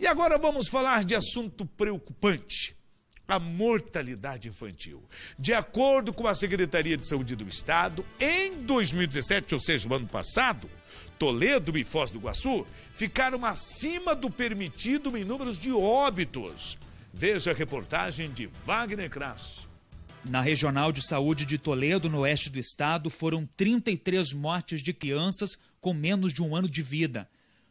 E agora vamos falar de assunto preocupante: a mortalidade infantil. De acordo com a Secretaria de Saúde do Estado, em 2017, ou seja, o ano passado, Toledo e Foz do Iguaçu ficaram acima do permitido em números de óbitos. Veja a reportagem de Wagner Kras. Na Regional de Saúde de Toledo, no oeste do estado, foram 33 mortes de crianças com menos de um ano de vida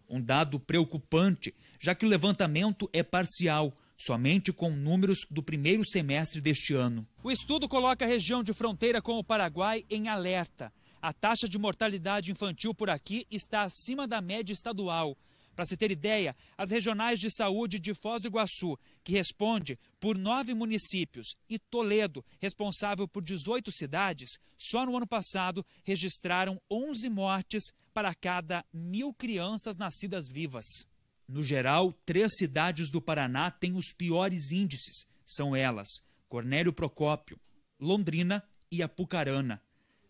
um dado preocupante, já que o levantamento é parcial, somente com números do primeiro semestre deste ano. O estudo coloca a região de fronteira com o Paraguai em alerta. A taxa de mortalidade infantil por aqui está acima da média estadual. Para se ter ideia, as regionais de saúde de Foz do Iguaçu, que responde por nove municípios, e Toledo, responsável por 18 cidades, só no ano passado registraram 11 mortes para cada mil crianças nascidas vivas. No geral, três cidades do Paraná têm os piores índices. São elas: Cornélio Procópio, Londrina e Apucarana.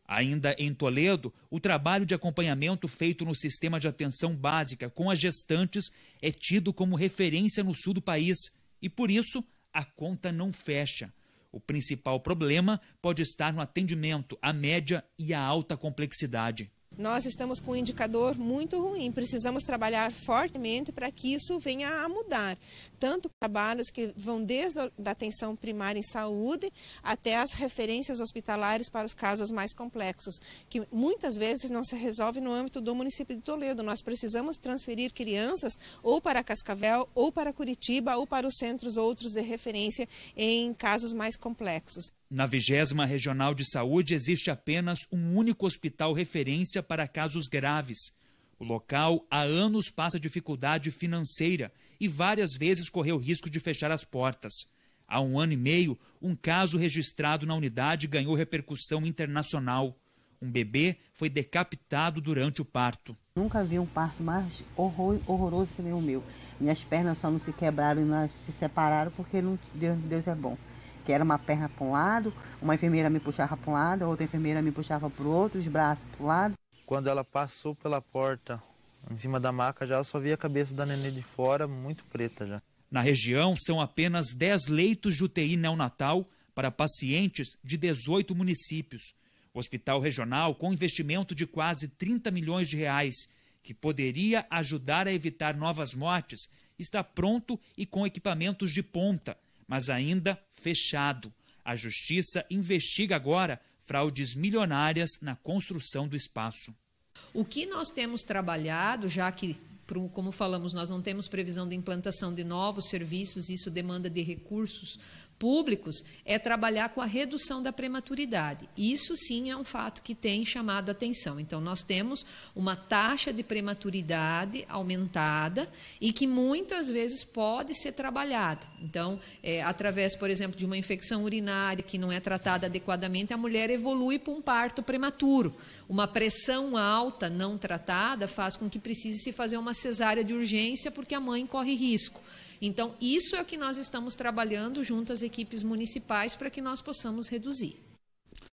Ainda em Toledo, o trabalho de acompanhamento feito no sistema de atenção básica com as gestantes é tido como referência no sul do país e, por isso, a conta não fecha. O principal problema pode estar no atendimento à média e à alta complexidade nós estamos com um indicador muito ruim. Precisamos trabalhar fortemente para que isso venha a mudar. Tanto trabalhos que vão desde a atenção primária em saúde até as referências hospitalares para os casos mais complexos, que muitas vezes não se resolve no âmbito do município de Toledo. Nós precisamos transferir crianças ou para Cascavel, ou para Curitiba, ou para os centros outros de referência em casos mais complexos. Na vigésima Regional de Saúde existe apenas um único hospital referência para casos graves. O local há anos passa dificuldade financeira e várias vezes correu risco de fechar as portas. Há um ano e meio, um caso registrado na unidade ganhou repercussão internacional. Um bebê foi decapitado durante o parto. Nunca vi um parto mais horror, horroroso que nem o meu. Minhas pernas só não se quebraram e não se separaram porque não, Deus, Deus é bom que era uma perna para um lado, uma enfermeira me puxava para um lado, outra enfermeira me puxava para o outro, os braços para o lado. Quando ela passou pela porta, em cima da maca já, eu só via a cabeça da nenê de fora, muito preta já. Na região, são apenas 10 leitos de UTI neonatal para pacientes de 18 municípios. O hospital regional, com investimento de quase 30 milhões de reais, que poderia ajudar a evitar novas mortes, está pronto e com equipamentos de ponta mas ainda fechado. A justiça investiga agora fraudes milionárias na construção do espaço. O que nós temos trabalhado, já que como falamos, nós não temos previsão de implantação de novos serviços, isso demanda de recursos públicos é trabalhar com a redução da prematuridade. Isso sim é um fato que tem chamado atenção. Então, nós temos uma taxa de prematuridade aumentada e que muitas vezes pode ser trabalhada. Então, é, através, por exemplo, de uma infecção urinária que não é tratada adequadamente, a mulher evolui para um parto prematuro. Uma pressão alta não tratada faz com que precise se fazer uma cesárea de urgência porque a mãe corre risco. Então, isso é o que nós estamos trabalhando junto às equipes municipais para que nós possamos reduzir.